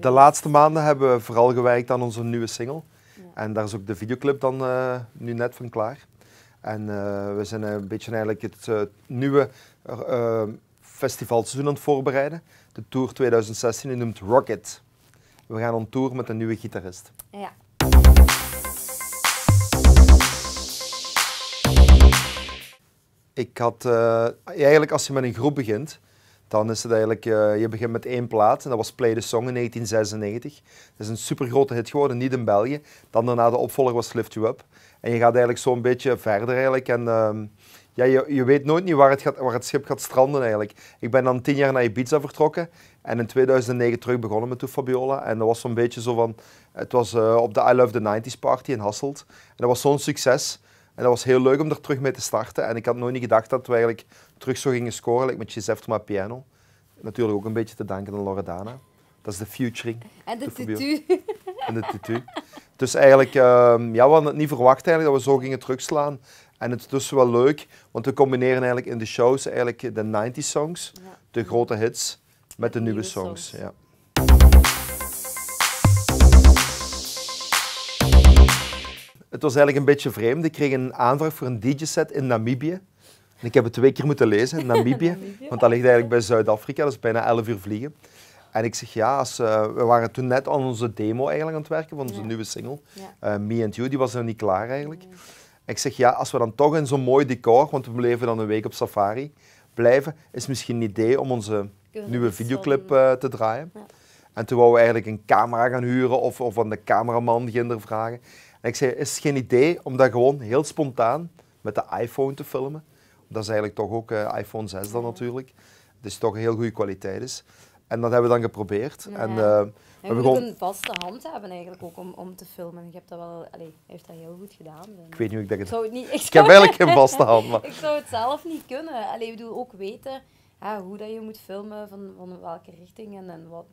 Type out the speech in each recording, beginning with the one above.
de laatste maanden hebben we vooral gewerkt aan onze nieuwe single. En daar is ook de videoclip dan eh, nu net van klaar. En eh, we zijn eh, een beetje eigenlijk het uh, nieuwe festivalseizoen aan het voorbereiden. De Tour 2016, die noemt Rocket. We gaan on tour met een nieuwe gitarist. Ja. Ik had, eigenlijk als je met een groep begint, dan is het eigenlijk, eh, je begint met één plaat en dat was Play the Song in 1996. Dat is een supergrote hit geworden, niet in België. Dan daarna de opvolger was Lift You Up. En je gaat eigenlijk zo'n beetje verder eigenlijk en ehm, ja, je, je weet nooit niet waar het, gaat, waar het schip gaat stranden eigenlijk. Ik ben dan tien jaar naar Ibiza vertrokken en in 2009 terug begonnen met Toe Fabiola. En dat was zo'n beetje zo van, het was eh, op de I Love the 90s party in Hasselt. En dat was zo'n succes en dat was heel leuk om er terug mee te starten. En ik had nooit niet gedacht dat we eigenlijk terug zo gingen scoren met Giuseppe Toma Piano. Natuurlijk ook een beetje te danken aan Loredana. Dat is de featuring. En de, tutu. En de tutu. Dus eigenlijk, ehm, ja, we hadden het niet verwacht eigenlijk dat we zo gingen terugslaan. En het is dus wel leuk, want we combineren eigenlijk in de shows eigenlijk de 90 songs, de grote hits, met de, nieuwe, songs. songs. Ja. het was eigenlijk een beetje vreemd. Ik kreeg een aanvraag voor een DJ-set in Namibië. En ik heb het twee keer moeten lezen, Namibië, Want dat ligt eigenlijk bij Zuid-Afrika, dat is bijna 11 uur vliegen. En ik zeg ja, als, eh, we waren toen net aan onze demo eigenlijk aan het werken van onze nieuwe single, eh, Me and You, die was nog niet klaar eigenlijk. ik zeg ja, als we dan toch in zo'n mooi decor, want we leven dan een week op safari blijven, is misschien een idee om onze nieuwe videoclip eh, te draaien. En toen wou we eigenlijk een camera gaan huren of, of aan de cameraman ginder vragen. En ik zei, is het geen idee om dat gewoon heel spontaan met de iPhone te filmen? Dat is eigenlijk toch ook eh, iPhone 6 dan natuurlijk. Dus toch een heel goede kwaliteit is. En dat hebben we dan geprobeerd. Ja, en, eh, we moet een vaste hand hebben eigenlijk ook om, om te filmen. Je hebt dat wel, allez, heeft dat heel goed gedaan. Dus- ik weet niet hoe ik dat ik zou het niet, ik, ik heb eigenlijk geen vaste hand. ik zou het zelf niet kunnen. Allee, ik bedoel, ook weten hoe dat je moet filmen, van, van welke richting en, en wat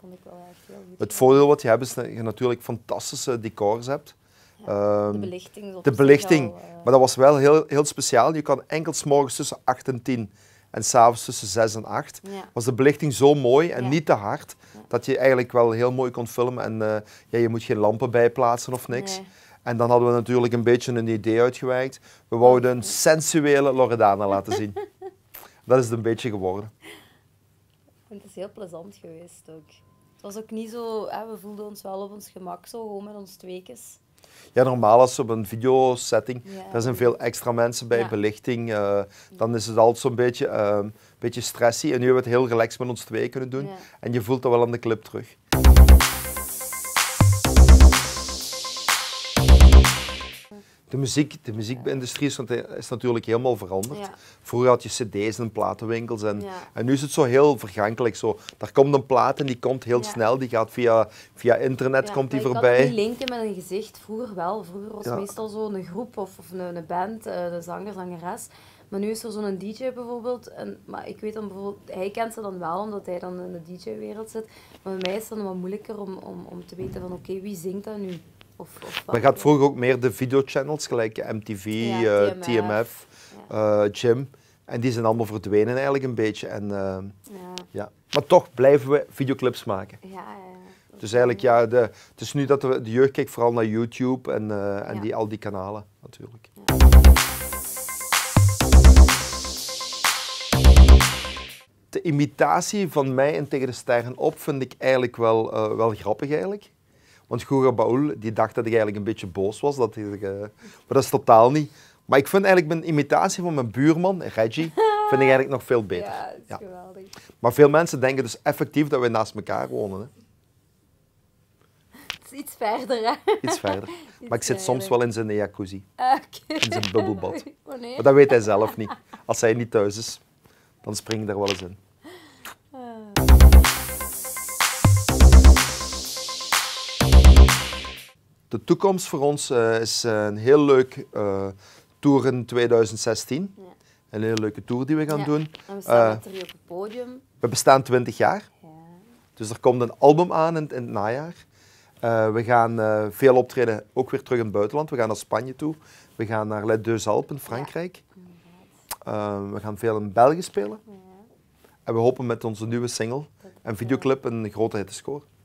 vond ik wel Het voordeel wat je hebt is dat je natuurlijk fantastische decors hebt. de ehm, belichting. De belichting. Eh, maar dat was wel heel, heel speciaal. Je kan enkel morgens tussen 8 en 10 en s'avonds tussen 6 en 8. Was de belichting zo mooi en niet te hard dat je eigenlijk wel heel mooi kon filmen. En uh, ja, je moet geen lampen bijplaatsen of niks. En dan hadden we natuurlijk een beetje een idee uitgewerkt. We wouden een sensuele Loredana laten zien. dat is het een beetje geworden het is heel plezant geweest ook. Het was ook niet zo, hè, we voelden ons wel op ons gemak zo, gewoon met ons tweekes. Ja, normaal als op een video setting, daar zijn veel extra mensen bij, belichting. Eh, dan is het altijd zo'n beetje, eh, beetje stressy. En nu hebben we het heel relaxed met ons twee kunnen doen. En je voelt dat wel aan de clip terug. de, muziek, de muziekindustrie is, natuurlijk helemaal veranderd. Vroeger had je cd's en platenwinkels en, en nu is het zo heel vergankelijk. Zo, daar komt een plaat en die komt heel snel, die gaat via, via internet komt die voorbij. Je kan linken met een gezicht, vroeger wel. Vroeger was het meestal een groep of, of een, een band, eh, de zanger, zangeres. Maar nu is er zo'n DJ bijvoorbeeld. En, maar ik weet dan bijvoorbeeld, hij kent ze dan wel, omdat hij dan in de DJ-wereld zit. Maar bij mij is het dan wat moeilijker om, om, om te weten van oké, wie zingt dat nu? We hadden vroeger ook meer de videochannels, gelijk MTV, eh, TMF, eh, Jim. En die zijn allemaal verdwenen eigenlijk een beetje. En, eh, ja. ja. Maar toch blijven we videoclips maken. Ja, dus eigenlijk, ja, de, het is nu dat de, de jeugd kijkt vooral naar YouTube en, en die, al die kanalen natuurlijk. De imitatie van mij en tegen de sterren op vind ik eigenlijk wel, wel grappig eigenlijk. Want Goura Baul die dacht dat ik eigenlijk een beetje boos was. Dat ik, eh, maar dat is totaal niet. Maar ik vind eigenlijk mijn imitatie van mijn buurman, Reggie, vind ik eigenlijk nog veel beter. Ja, Maar veel mensen denken dus effectief dat we naast elkaar wonen. Hè? Het is iets verder, hè? Iets verder. maar ik zit soms wel in zijn jacuzzi. Ah, in zijn bubbelbad. Oh, maar dat weet hij zelf niet. Als hij niet thuis is, dan spring ik daar wel eens in. de toekomst voor ons eh, is eh, een heel leuk eh, tour in 2016. Ja. Een hele leuke tour die we gaan doen. En we staan uh, op het podium. We bestaan 20 jaar. Ja. Dus er komt een album aan in, het, najaar. we gaan veel optreden, ook weer terug in het buitenland. We gaan naar Spanje toe. We gaan naar Les Deux Alpes, Frankrijk. we gaan veel in België spelen. En we hopen met onze nieuwe single en videoclip een grote hit te scoren.